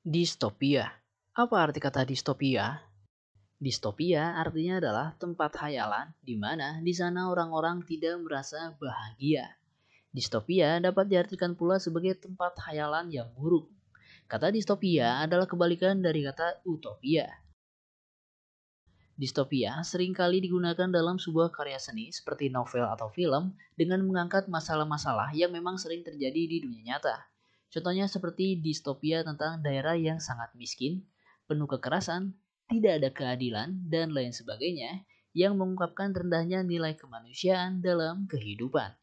Distopia. Apa arti kata distopia? Distopia artinya adalah tempat hayalan di mana di sana orang-orang tidak merasa bahagia. Distopia dapat diartikan pula sebagai tempat hayalan yang buruk. Kata distopia adalah kebalikan dari kata utopia. Distopia seringkali digunakan dalam sebuah karya seni seperti novel atau film dengan mengangkat masalah-masalah yang memang sering terjadi di dunia nyata. Contohnya seperti distopia tentang daerah yang sangat miskin, penuh kekerasan, tidak ada keadilan, dan lain sebagainya yang mengungkapkan rendahnya nilai kemanusiaan dalam kehidupan.